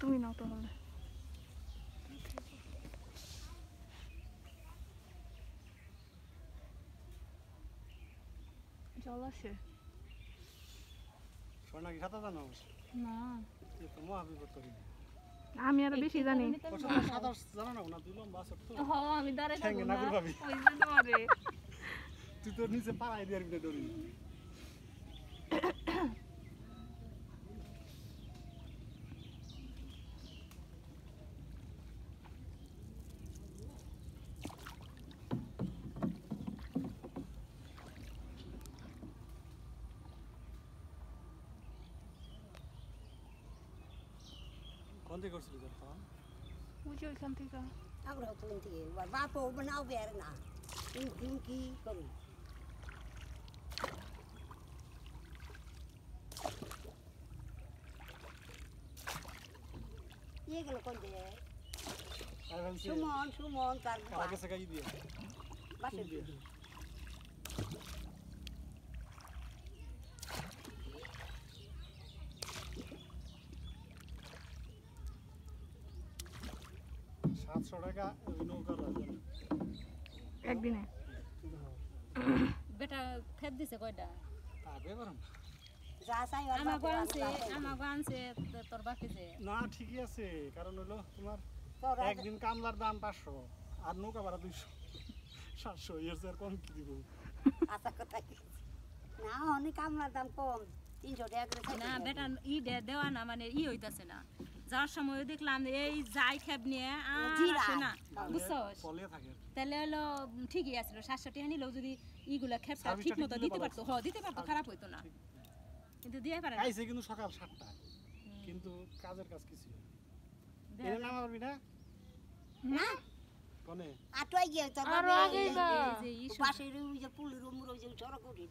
তুমি নাও তাহলে জল আছে তো মহাবিপদ আমি আরো বেশি জানি জানো না তুই লম্বা নিচে দিয়ে কোন থেকে করছিলি তোর খাওয়া ওই যে ওইখান থেকে আগ্রহ তো কোন থেকে বাপ ও বানাও বের না ইন দিন কি করি ये गलो कौन दे सुमन सुमन तार बाकी से कहीं दिया बाकी दिया একদিন কামলার দাম পাঁচশো আর নৌকা ভাড়া দুইশো সাতশো কম কি দিব আচ্ছা কথা না অনেক দাম কম তিনশো টাকা না বেটা ই দেওয়া না মানে ই হইতাছে না যাওয়ার সময় দেখলাম এই যাই খেপ নিয়ে আসে না বুঝছো তাহলে হলো ঠিকই আসলো সাতশো টাকা নিলেও যদি ইগুলা খেপটা ঠিক মতো দিতে পারতো হ দিতে পারতো খারাপ হইতো না কিন্তু দিয়ে পারে আইসে কিন্তু সকাল সাতটায় কিন্তু কাজের কাজ কিছু এর নাম পারবি না না কোনে আটোয় গিয়ে তো আর আগে যে পাশে ওই যে পুলির ওমর ওই যে সড়ক উঠে